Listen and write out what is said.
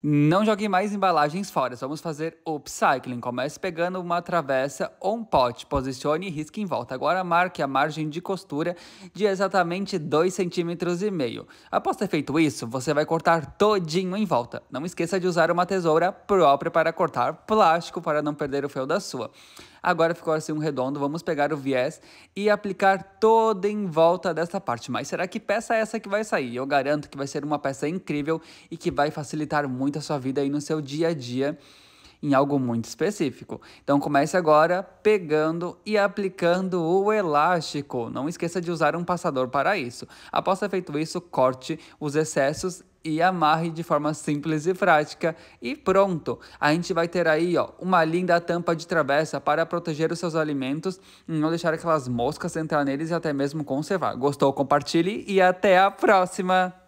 Não jogue mais embalagens fora, vamos fazer upcycling. Comece pegando uma travessa ou um pote, posicione e risque em volta. Agora marque a margem de costura de exatamente 2,5 cm. Após ter feito isso, você vai cortar todinho em volta. Não esqueça de usar uma tesoura própria para cortar plástico para não perder o fio da sua. Agora ficou assim um redondo, vamos pegar o viés e aplicar toda em volta dessa parte. Mas será que peça é essa que vai sair? Eu garanto que vai ser uma peça incrível e que vai facilitar muito a sua vida aí no seu dia a dia em algo muito específico. Então comece agora pegando e aplicando o elástico. Não esqueça de usar um passador para isso. Após ter feito isso, corte os excessos e amarre de forma simples e prática e pronto. A gente vai ter aí ó, uma linda tampa de travessa para proteger os seus alimentos e não deixar aquelas moscas entrar neles e até mesmo conservar. Gostou? Compartilhe e até a próxima!